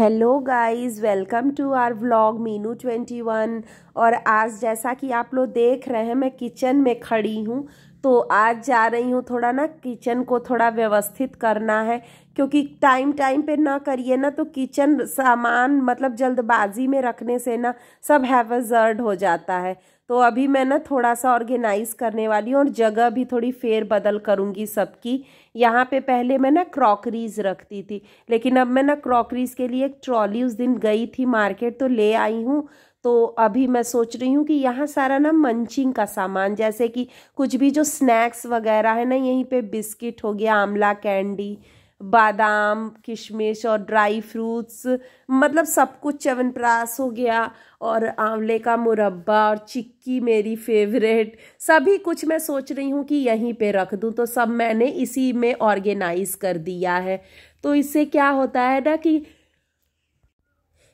hello guys welcome to our vlog Meenu twenty one और आज जैसा कि आप लोग देख रहे हैं मैं किचन में खड़ी हूँ तो आज जा रही हूँ थोड़ा ना किचन को थोड़ा व्यवस्थित करना है क्योंकि टाइम टाइम पे ना करिए ना तो किचन सामान मतलब जल्दबाजी में रखने से ना सब हैवजर्ड हो जाता है तो अभी मैं ना थोड़ा सा ऑर्गेनाइज़ करने वाली हूँ और जगह भी थोड़ी फेर बदल करूँगी सबकी यहाँ पे पहले मैं ना क्रॉकरीज़ रखती थी लेकिन अब मैं ना क्रॉकरीज़ के लिए एक ट्रॉली उस दिन गई थी मार्केट तो ले आई हूँ तो अभी मैं सोच रही हूँ कि यहाँ सारा ना मंचिंग का सामान जैसे कि कुछ भी जो स्नैक्स वगैरह है ना यहीं पर बिस्किट हो गया आंवला कैंडी बादाम किशमिश और ड्राई फ्रूट्स मतलब सब कुछ च्यवनप्राश हो गया और आंवले का मुरब्बा और चिक्की मेरी फेवरेट सभी कुछ मैं सोच रही हूँ कि यहीं पे रख दूँ तो सब मैंने इसी में ऑर्गेनाइज कर दिया है तो इससे क्या होता है ना कि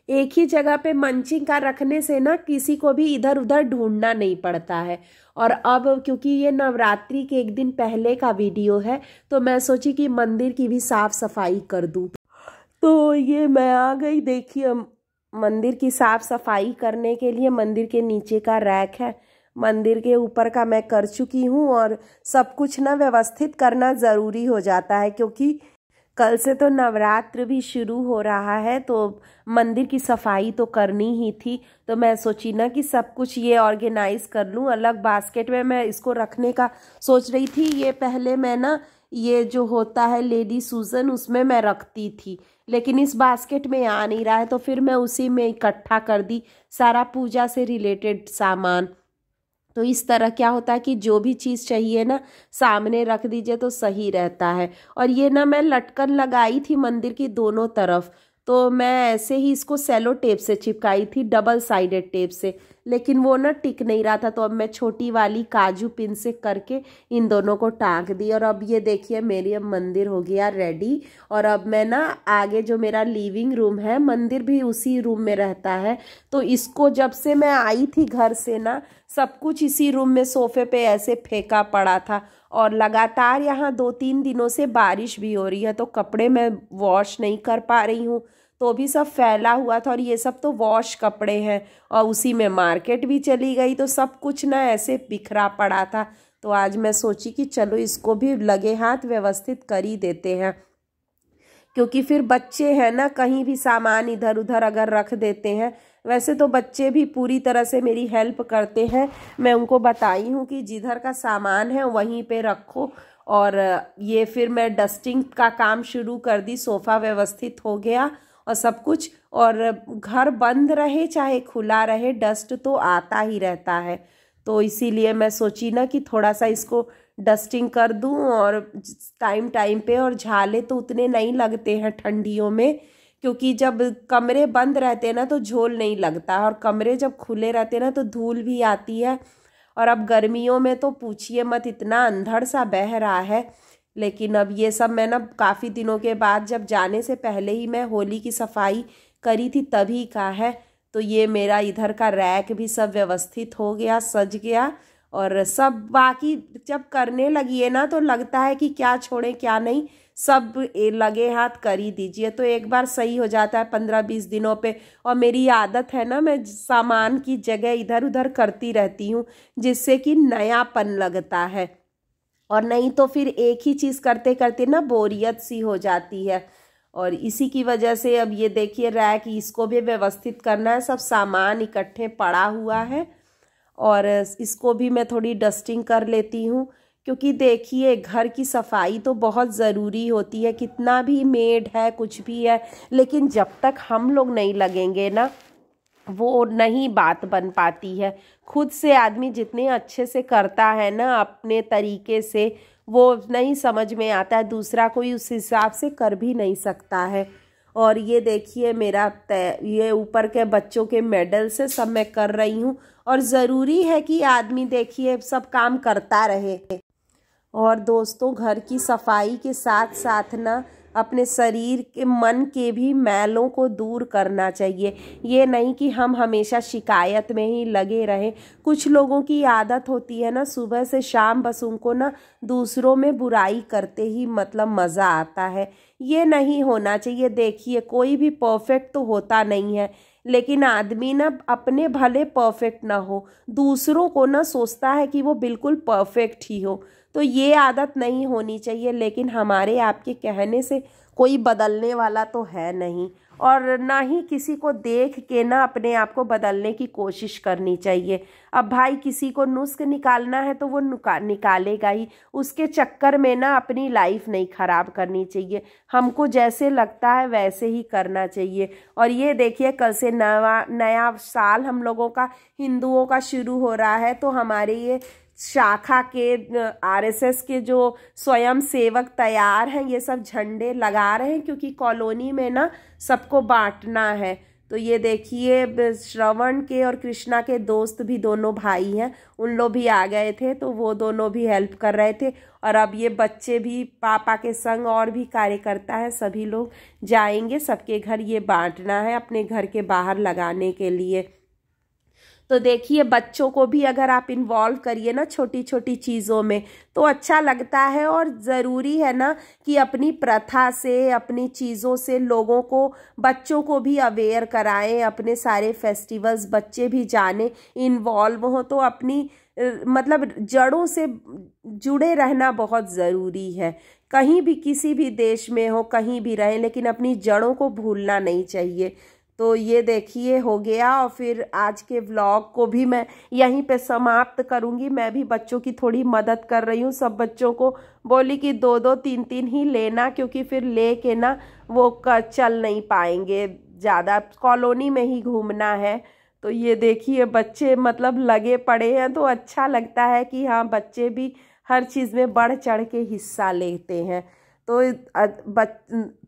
एक ही जगह पे मंचिंग का रखने से ना किसी को भी इधर उधर ढूंढना नहीं पड़ता है और अब क्योंकि ये नवरात्रि के एक दिन पहले का वीडियो है तो मैं सोची कि मंदिर की भी साफ़ सफाई कर दूँ तो ये मैं आ गई देखिए मंदिर की साफ़ सफाई करने के लिए मंदिर के नीचे का रैक है मंदिर के ऊपर का मैं कर चुकी हूँ और सब कुछ ना व्यवस्थित करना ज़रूरी हो जाता है क्योंकि कल से तो नवरात्र भी शुरू हो रहा है तो मंदिर की सफाई तो करनी ही थी तो मैं सोची ना कि सब कुछ ये ऑर्गेनाइज कर लूँ अलग बास्केट में मैं इसको रखने का सोच रही थी ये पहले मैं ना ये जो होता है लेडी सूजन उसमें मैं रखती थी लेकिन इस बास्केट में आ नहीं रहा है तो फिर मैं उसी में इकट्ठा कर दी सारा पूजा से रिलेटेड सामान तो इस तरह क्या होता है कि जो भी चीज़ चाहिए ना सामने रख दीजिए तो सही रहता है और ये ना मैं लटकन लगाई थी मंदिर की दोनों तरफ तो मैं ऐसे ही इसको सेलो टेप से चिपकाई थी डबल साइडेड टेप से लेकिन वो ना टिक नहीं रहा था तो अब मैं छोटी वाली काजू पिन से करके इन दोनों को टाँग दी और अब ये देखिए मेरी अब मंदिर हो गया रेडी और अब मैं ना आगे जो मेरा लिविंग रूम है मंदिर भी उसी रूम में रहता है तो इसको जब से मैं आई थी घर से ना सब कुछ इसी रूम में सोफे पे ऐसे फेंका पड़ा था और लगातार यहाँ दो तीन दिनों से बारिश भी हो रही है तो कपड़े मैं वॉश नहीं कर पा रही हूँ तो भी सब फैला हुआ था और ये सब तो वॉश कपड़े हैं और उसी में मार्केट भी चली गई तो सब कुछ ना ऐसे बिखरा पड़ा था तो आज मैं सोची कि चलो इसको भी लगे हाथ व्यवस्थित कर ही देते हैं क्योंकि फिर बच्चे हैं ना कहीं भी सामान इधर उधर अगर रख देते हैं वैसे तो बच्चे भी पूरी तरह से मेरी हेल्प करते हैं मैं उनको बताई हूँ कि जिधर का सामान है वहीं पे रखो और ये फिर मैं डस्टिंग का काम शुरू कर दी सोफ़ा व्यवस्थित हो गया और सब कुछ और घर बंद रहे चाहे खुला रहे डस्ट तो आता ही रहता है तो इसीलिए मैं सोची ना कि थोड़ा सा इसको डस्टिंग कर दूं और टाइम टाइम पे और झाले तो उतने नहीं लगते हैं ठंडियों में क्योंकि जब कमरे बंद रहते हैं ना तो झोल नहीं लगता और कमरे जब खुले रहते हैं ना तो धूल भी आती है और अब गर्मियों में तो पूछिए मत इतना अंधड़ सा बह रहा है लेकिन अब ये सब मैं ना काफ़ी दिनों के बाद जब जाने से पहले ही मैं होली की सफाई करी थी तभी का है तो ये मेरा इधर का रैक भी सब व्यवस्थित हो गया सज गया और सब बाकी जब करने लगी ना तो लगता है कि क्या छोड़ें क्या नहीं सब लगे हाथ कर ही दीजिए तो एक बार सही हो जाता है पंद्रह बीस दिनों पे और मेरी आदत है ना मैं सामान की जगह इधर उधर करती रहती हूँ जिससे कि नयापन लगता है और नहीं तो फिर एक ही चीज़ करते करते ना बोरियत सी हो जाती है और इसी की वजह से अब ये देखिए रैक इसको भी व्यवस्थित करना है सब सामान इकट्ठे पड़ा हुआ है और इसको भी मैं थोड़ी डस्टिंग कर लेती हूँ क्योंकि देखिए घर की सफाई तो बहुत ज़रूरी होती है कितना भी मेड है कुछ भी है लेकिन जब तक हम लोग नहीं लगेंगे ना वो नहीं बात बन पाती है खुद से आदमी जितने अच्छे से करता है ना अपने तरीके से वो नहीं समझ में आता है दूसरा कोई उस हिसाब से कर भी नहीं सकता है और ये देखिए मेरा ये ऊपर के बच्चों के मेडल से सब मैं कर रही हूँ और ज़रूरी है कि आदमी देखिए सब काम करता रहे और दोस्तों घर की सफाई के साथ साथ ना अपने शरीर के मन के भी मैलों को दूर करना चाहिए ये नहीं कि हम हमेशा शिकायत में ही लगे रहें कुछ लोगों की आदत होती है ना सुबह से शाम बस उनको ना दूसरों में बुराई करते ही मतलब मज़ा आता है ये नहीं होना चाहिए देखिए कोई भी परफेक्ट तो होता नहीं है लेकिन आदमी ना अपने भले परफेक्ट ना हो दूसरों को ना सोचता है कि वो बिल्कुल परफेक्ट ही हो तो ये आदत नहीं होनी चाहिए लेकिन हमारे आपके कहने से कोई बदलने वाला तो है नहीं और ना ही किसी को देख के ना अपने आप को बदलने की कोशिश करनी चाहिए अब भाई किसी को नुस्ख निकालना है तो वो निकालेगा ही उसके चक्कर में ना अपनी लाइफ नहीं ख़राब करनी चाहिए हमको जैसे लगता है वैसे ही करना चाहिए और ये देखिए कल से नवा नया साल हम लोगों का हिंदुओं का शुरू हो रहा है तो हमारे ये शाखा के आरएसएस के जो स्वयं सेवक तैयार हैं ये सब झंडे लगा रहे हैं क्योंकि कॉलोनी में ना सबको बांटना है तो ये देखिए श्रवण के और कृष्णा के दोस्त भी दोनों भाई हैं उन लोग भी आ गए थे तो वो दोनों भी हेल्प कर रहे थे और अब ये बच्चे भी पापा के संग और भी कार्यकर्ता है सभी लोग जाएंगे सबके घर ये बांटना है अपने घर के बाहर लगाने के लिए तो देखिए बच्चों को भी अगर आप इन्वॉल्व करिए ना छोटी छोटी चीज़ों में तो अच्छा लगता है और ज़रूरी है ना कि अपनी प्रथा से अपनी चीज़ों से लोगों को बच्चों को भी अवेयर कराएं अपने सारे फेस्टिवल्स बच्चे भी जाने इन्वॉल्व हों तो अपनी मतलब जड़ों से जुड़े रहना बहुत ज़रूरी है कहीं भी किसी भी देश में हो कहीं भी रहें लेकिन अपनी जड़ों को भूलना नहीं चाहिए तो ये देखिए हो गया और फिर आज के व्लॉग को भी मैं यहीं पे समाप्त करूँगी मैं भी बच्चों की थोड़ी मदद कर रही हूँ सब बच्चों को बोली कि दो दो तीन तीन ही लेना क्योंकि फिर ले के ना वो चल नहीं पाएंगे ज़्यादा कॉलोनी में ही घूमना है तो ये देखिए बच्चे मतलब लगे पड़े हैं तो अच्छा लगता है कि हाँ बच्चे भी हर चीज़ में बढ़ चढ़ के हिस्सा लेते हैं तो बच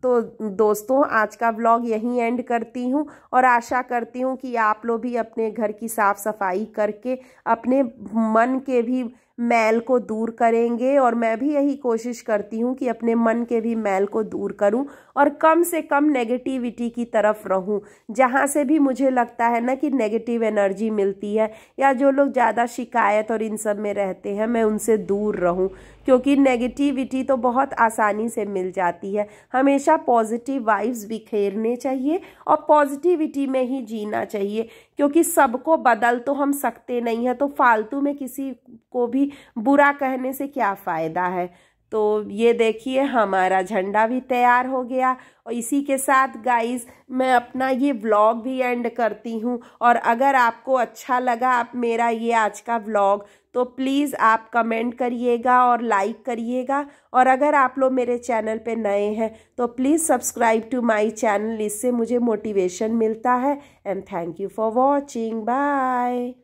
तो दोस्तों आज का ब्लॉग यहीं एंड करती हूँ और आशा करती हूँ कि आप लोग भी अपने घर की साफ़ सफाई करके अपने मन के भी मैल को दूर करेंगे और मैं भी यही कोशिश करती हूँ कि अपने मन के भी मैल को दूर करूँ और कम से कम नेगेटिविटी की तरफ रहूँ जहाँ से भी मुझे लगता है ना कि नेगेटिव एनर्जी मिलती है या जो लोग ज़्यादा शिकायत और इन सब में रहते हैं मैं उनसे दूर रहूँ क्योंकि नेगेटिविटी तो बहुत आसानी से मिल जाती है हमेशा पॉजिटिव वाइब्स बिखेरने चाहिए और पॉजिटिविटी में ही जीना चाहिए क्योंकि सबको बदल तो हम सकते नहीं हैं तो फालतू में किसी को भी बुरा कहने से क्या फ़ायदा है तो ये देखिए हमारा झंडा भी तैयार हो गया और इसी के साथ गाइस मैं अपना ये व्लॉग भी एंड करती हूँ और अगर आपको अच्छा लगा आप मेरा ये आज का व्लॉग तो प्लीज़ आप कमेंट करिएगा और लाइक करिएगा और अगर आप लोग मेरे चैनल पे नए हैं तो please subscribe to my channel इससे मुझे मोटिवेशन मिलता है and thank you for watching bye